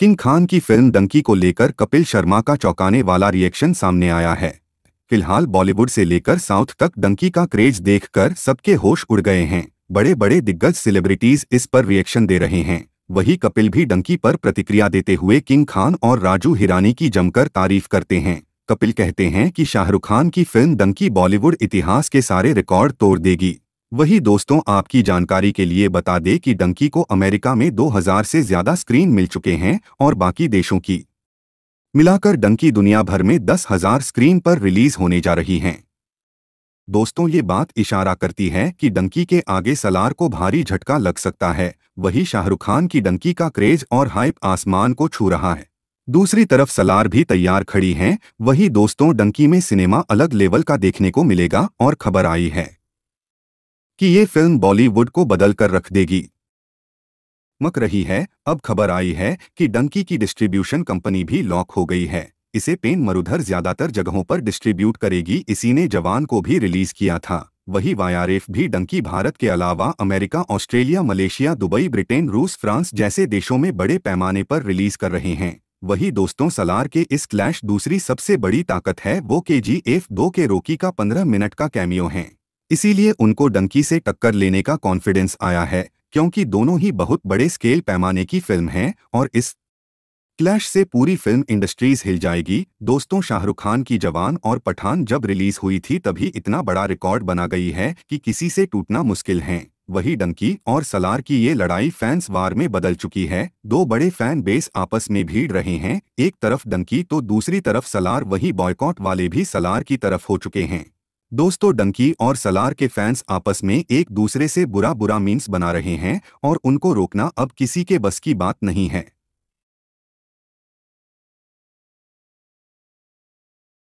king Khan की film Dunki को लेकर कपिल शर्मा का चौंकाने वाला रिएक्शन सामने आया है फिलहाल बॉलीवुड से लेकर साउथ तक डंकी का क्रेज देखकर सबके होश उड़ गए हैं बड़े बड़े दिग्गज सेलिब्रिटीज इस पर रिएक्शन दे रहे हैं वही कपिल भी डंकी पर प्रतिक्रिया देते हुए किंग खान और राजू हिरानी की जमकर तारीफ करते हैं कपिल कहते हैं कि शाहरुख खान की फिल्म डंकी बॉलीवुड इतिहास के सारे रिकॉर्ड तोड़ देगी वही दोस्तों आपकी जानकारी के लिए बता दें कि डंकी को अमेरिका में 2000 से ज्यादा स्क्रीन मिल चुके हैं और बाकी देशों की मिलाकर डंकी दुनिया भर में 10,000 स्क्रीन पर रिलीज होने जा रही हैं दोस्तों ये बात इशारा करती है कि डंकी के आगे सलार को भारी झटका लग सकता है वही शाहरुख खान की डंकी का क्रेज और हाइप आसमान को छू रहा है दूसरी तरफ सलार भी तैयार खड़ी है वही दोस्तों डंकी में सिनेमा अलग लेवल का देखने को मिलेगा और खबर आई है कि ये फिल्म बॉलीवुड को बदल कर रख देगी मक रही है अब खबर आई है कि डंकी की डिस्ट्रीब्यूशन कंपनी भी लॉक हो गई है इसे पेन मरुधर ज्यादातर जगहों पर डिस्ट्रीब्यूट करेगी इसी ने जवान को भी रिलीज किया था वही वायारेफ भी डंकी भारत के अलावा America Australia Malaysia Dubai Britain रूस फ्रांस जैसे देशों में बड़े पैमाने पर रिलीज कर रहे हैं वही दोस्तों सलार के इस क्लैश दूसरी सबसे बड़ी ताकत है वो के जी एफ दो के रोकी का पंद्रह मिनट का कैमियो है इसीलिए उनको डंकी से टक्कर लेने का कॉन्फिडेंस आया है क्योंकि दोनों ही बहुत बड़े स्केल पैमाने की फिल्म हैं और इस क्लैश से पूरी फिल्म इंडस्ट्रीज हिल जाएगी दोस्तों शाहरुख खान की जवान और पठान जब रिलीज हुई थी तभी इतना बड़ा रिकॉर्ड बना गई है कि किसी से टूटना मुश्किल है वही डंकी और सलार की ये लड़ाई फैंस वार में बदल चुकी है दो बड़े फैन बेस आपस में भीड़ रहे हैं एक तरफ डंकी तो दूसरी तरफ सलार वही बॉयकॉट वाले भी सलार की तरफ हो चुके हैं दोस्तों डंकी और सलार के फैंस आपस में एक दूसरे से बुरा बुरा मीन्स बना रहे हैं और उनको रोकना अब किसी के बस की बात नहीं है